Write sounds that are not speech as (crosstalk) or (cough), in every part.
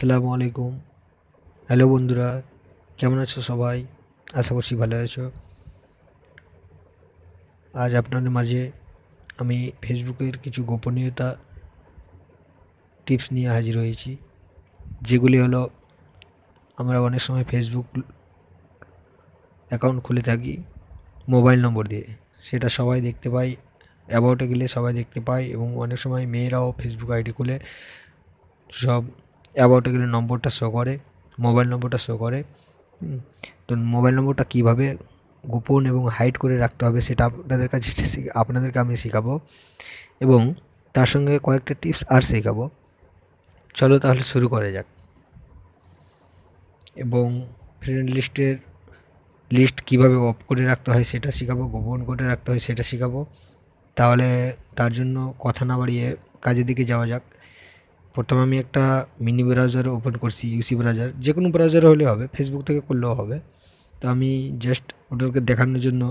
আসসালামু আলাইকুম হ্যালো বন্ধুরা কেমন আছো সবাই আশা করছি ভালো আছো আজ আপনাদের মাঝে আমি ফেসবুকের কিছু গোপনীয়তা টিপস নিয়ে হাজির হয়েছি যেগুলি হলো আমরা অনেক সময় ফেসবুক অ্যাকাউন্ট খুলে থাকি মোবাইল নম্বর দিয়ে সেটা সবাই দেখতে পাই অ্যাবাউটে গেলে সবাই দেখতে পায় এবং অনেক সময় মেয়েরাও ফেসবুক আইডি খুলে সব অ্যাবাউটে গেলে নম্বরটা শো করে মোবাইল নম্বরটা শো করে তো মোবাইল নম্বরটা কীভাবে গোপন এবং হাইড করে রাখতে হবে সেটা আপনাদের কাছে (laughs) আপনাদেরকে আমি শেখাবো এবং তার সঙ্গে কয়েকটা টিপস আর শেখাবো চলো তাহলে শুরু করা যাক এবং ফ্রেন্ড লিস্টের লিস্ট কিভাবে অফ করে রাখতে হয় সেটা শেখাবো গোপন করে রাখতে হয় সেটা শেখাবো তাহলে তার জন্য কথা না বাড়িয়ে কাজের দিকে যাওয়া যাক প্রথমে আমি একটা মিনি ব্রাউজার ওপেন করছি ইউসি ব্রাউজার যে কোনো ব্রাউজার হলে হবে ফেসবুক থেকে করলেও হবে তো আমি জাস্ট ওটাকে দেখানোর জন্য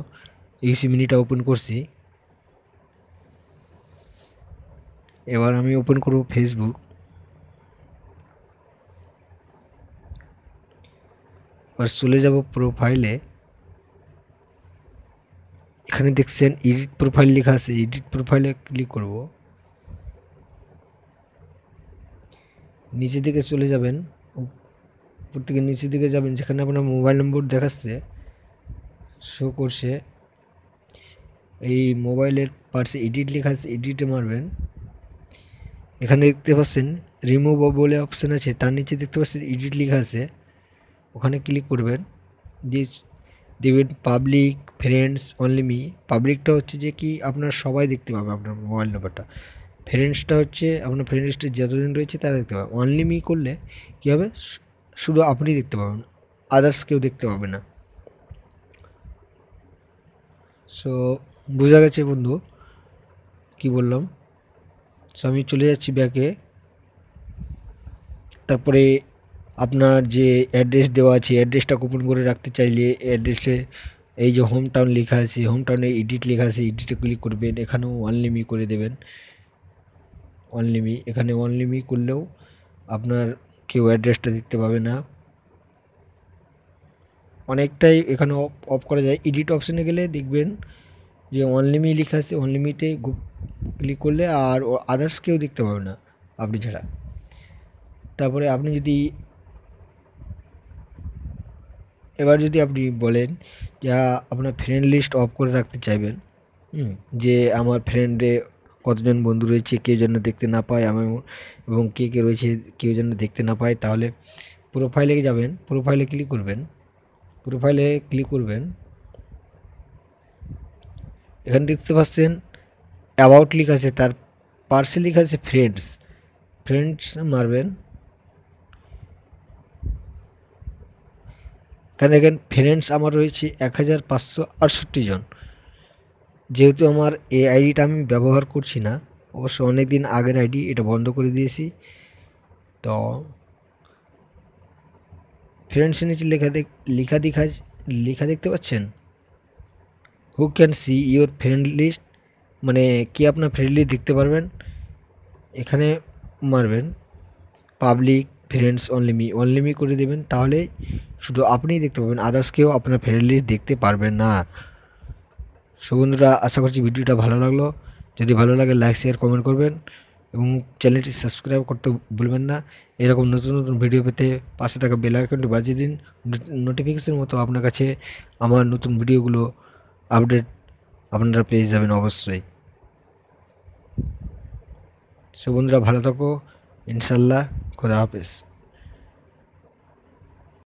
ইউসি মিনিটা ওপেন করছি এবার আমি ওপেন করব ফেসবুক এবার চলে যাব প্রোফাইলে এখানে দেখছেন এডিট প্রোফাইল লেখা আছে এডিট প্রোফাইলে ক্লিক করব নিচে দিকে চলে যাবেন উপর থেকে নিচে দিকে যাবেন যেখানে আপনার মোবাইল নম্বর দেখাচ্ছে শো করছে এই মোবাইলের পার্সে এডিট লেখা আছে এডিটে মারবেন এখানে দেখতে পাচ্ছেন রিমুভ বলে অপশান আছে তার নিচে দেখতে পাচ্ছেন এডিট লেখা আছে ওখানে ক্লিক করবেন দিয়ে দেবেন পাবলিক ফ্রেন্ডস অনলি মি পাবলিকটা হচ্ছে যে কি আপনার সবাই দেখতে পাবে আপনার মোবাইল নম্বরটা ফ্রেন্ডসটা হচ্ছে আপনার ফ্রেন্ডসটা লিস্টে যতজন রয়েছে তারা দেখতে পাবে অনলি মি করলে কী হবে শুধু আপনি দেখতে পাবেন আদার্স কেউ দেখতে পাবে না সো বোঝা গেছে বন্ধু কি বললাম সো আমি চলে যাচ্ছি ব্যাকে তারপরে আপনার যে অ্যাড্রেস দেওয়া আছে অ্যাড্রেসটা গোপন করে রাখতে চাইলে অ্যাড্রেসে এই যে হোম টাউন লেখা আছে হোম টাউনে এডিট লেখা আছে এডিটে ক্লিক করবেন এখানেও আনলিমি করে দেবেন অনলিমি এখানে অনলিমি করলেও আপনার কেউ অ্যাড্রেসটা দেখতে পাবে না অনেকটাই এখানে অফ অফ করা যায় এডিট অপশানে গেলে দেখবেন যে অনলিমি লেখা আছে অনলিমিটে ক্লিক করলে আর আদার্স কেউ দেখতে পাবে না আপনি ছাড়া তারপরে আপনি যদি এবার যদি আপনি বলেন যা হ্যাঁ, আপনার ফ্রেন্ড লিস্ট অফ করে রাখতে চাইবেন যে আমার ফ্রেন্ডে কতজন বন্ধু রয়েছে কেউ যেন দেখতে না পায় আমি এবং কে কে রয়েছে কেউ যেন দেখতে না পায় তাহলে প্রোফাইলে যাবেন প্রোফাইলে ক্লিক করবেন প্রোফাইলে ক্লিক করবেন এখানে দেখতে পাচ্ছেন অ্যাবাউট লিখ আছে তার পার্সে লিখ আছে ফ্রেন্ডস ফ্রেন্ডস মারবেন এখানে দেখেন ফ্রেন্ডস আমার রয়েছে এক হাজার পাঁচশো আটষট্টি জন যেহেতু আমার এই আইডিটা আমি ব্যবহার করছি না অবশ্য অনেক দিন আগের আইডি এটা বন্ধ করে দিয়েছি তো ফ্রেন্ডস নিচে লেখা দেখ লেখা দেখা লেখা দেখতে পাচ্ছেন who can see your friend list মানে কি আপনার ফ্রেন্ড লিস্ট দেখতে পারবেন এখানে মারবেন পাবলিক ফ্রেন্ডস অনলিমি অনলিমি করে দেবেন তাহলে শুধু আপনিই দেখতে পাবেন আদার্স কেউ আপনার ফ্রেন্ড লিস্ট দেখতে পারবেন না সো আশা করছি ভিডিওটা ভালো লাগলো যদি ভালো লাগে লাইক শেয়ার কমেন্ট করবেন এবং চ্যানেলটি সাবস্ক্রাইব করতে ভুলবেন না এরকম নতুন নতুন ভিডিও পেতে পাশে থাকা বেল আইকনটি বাজিয়ে দিন নোটিফিকেশান মতো আপনার কাছে আমার নতুন ভিডিওগুলো আপডেট আপনারা পেয়ে যাবেন অবশ্যই সুবন্ধুরা ভালো থাকো ইনশাল্লাহ খোদা হাফেজ